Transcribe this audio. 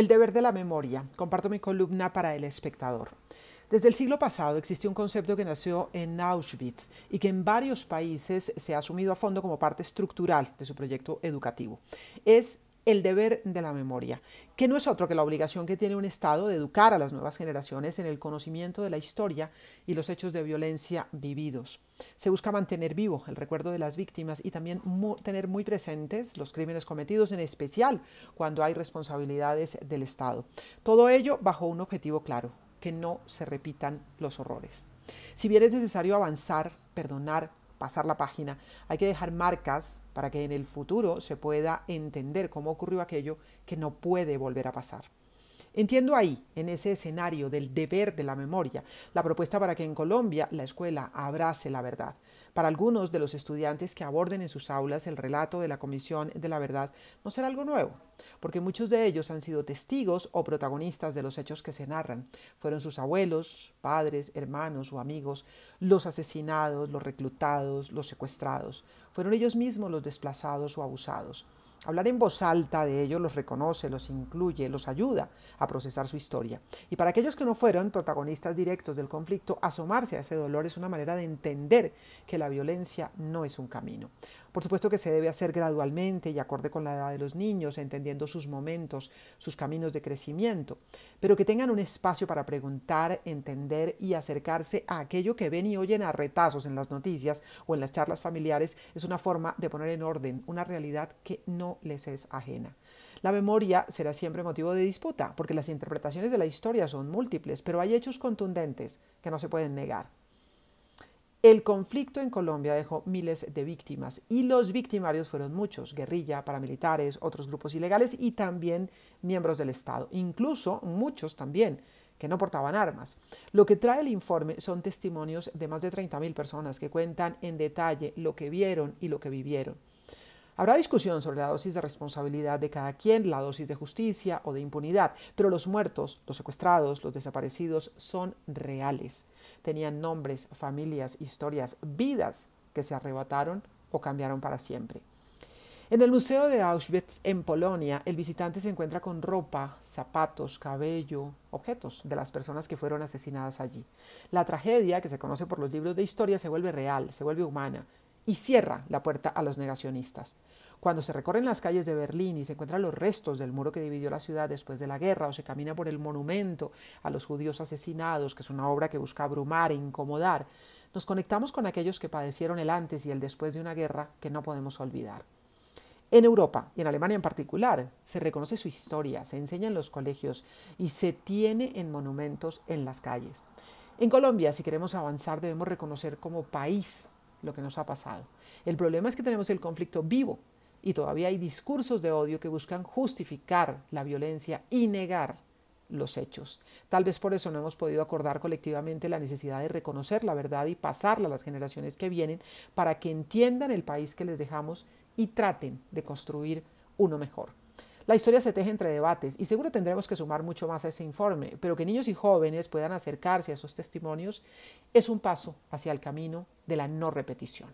El deber de la memoria. Comparto mi columna para El Espectador. Desde el siglo pasado existe un concepto que nació en Auschwitz y que en varios países se ha asumido a fondo como parte estructural de su proyecto educativo. Es el deber de la memoria, que no es otro que la obligación que tiene un Estado de educar a las nuevas generaciones en el conocimiento de la historia y los hechos de violencia vividos. Se busca mantener vivo el recuerdo de las víctimas y también tener muy presentes los crímenes cometidos, en especial cuando hay responsabilidades del Estado. Todo ello bajo un objetivo claro, que no se repitan los horrores. Si bien es necesario avanzar, perdonar, pasar la página. Hay que dejar marcas para que en el futuro se pueda entender cómo ocurrió aquello que no puede volver a pasar. Entiendo ahí, en ese escenario del deber de la memoria, la propuesta para que en Colombia la escuela abrace la verdad. Para algunos de los estudiantes que aborden en sus aulas el relato de la Comisión de la Verdad no será algo nuevo, porque muchos de ellos han sido testigos o protagonistas de los hechos que se narran. Fueron sus abuelos, padres, hermanos o amigos, los asesinados, los reclutados, los secuestrados. Fueron ellos mismos los desplazados o abusados. Hablar en voz alta de ellos los reconoce, los incluye, los ayuda a procesar su historia. Y para aquellos que no fueron protagonistas directos del conflicto, asomarse a ese dolor es una manera de entender que la violencia no es un camino. Por supuesto que se debe hacer gradualmente y acorde con la edad de los niños, entendiendo sus momentos, sus caminos de crecimiento, pero que tengan un espacio para preguntar, entender y acercarse a aquello que ven y oyen a retazos en las noticias o en las charlas familiares es una forma de poner en orden una realidad que no les es ajena. La memoria será siempre motivo de disputa, porque las interpretaciones de la historia son múltiples, pero hay hechos contundentes que no se pueden negar. El conflicto en Colombia dejó miles de víctimas y los victimarios fueron muchos, guerrilla, paramilitares, otros grupos ilegales y también miembros del Estado, incluso muchos también que no portaban armas. Lo que trae el informe son testimonios de más de 30.000 personas que cuentan en detalle lo que vieron y lo que vivieron. Habrá discusión sobre la dosis de responsabilidad de cada quien, la dosis de justicia o de impunidad, pero los muertos, los secuestrados, los desaparecidos son reales. Tenían nombres, familias, historias, vidas que se arrebataron o cambiaron para siempre. En el Museo de Auschwitz en Polonia, el visitante se encuentra con ropa, zapatos, cabello, objetos de las personas que fueron asesinadas allí. La tragedia, que se conoce por los libros de historia, se vuelve real, se vuelve humana, y cierra la puerta a los negacionistas. Cuando se recorren las calles de Berlín y se encuentran los restos del muro que dividió la ciudad después de la guerra o se camina por el monumento a los judíos asesinados, que es una obra que busca abrumar e incomodar, nos conectamos con aquellos que padecieron el antes y el después de una guerra que no podemos olvidar. En Europa y en Alemania en particular se reconoce su historia, se enseña en los colegios y se tiene en monumentos en las calles. En Colombia, si queremos avanzar, debemos reconocer como país lo que nos ha pasado. El problema es que tenemos el conflicto vivo y todavía hay discursos de odio que buscan justificar la violencia y negar los hechos. Tal vez por eso no hemos podido acordar colectivamente la necesidad de reconocer la verdad y pasarla a las generaciones que vienen para que entiendan el país que les dejamos y traten de construir uno mejor. La historia se teje entre debates y seguro tendremos que sumar mucho más a ese informe, pero que niños y jóvenes puedan acercarse a esos testimonios es un paso hacia el camino de la no repetición.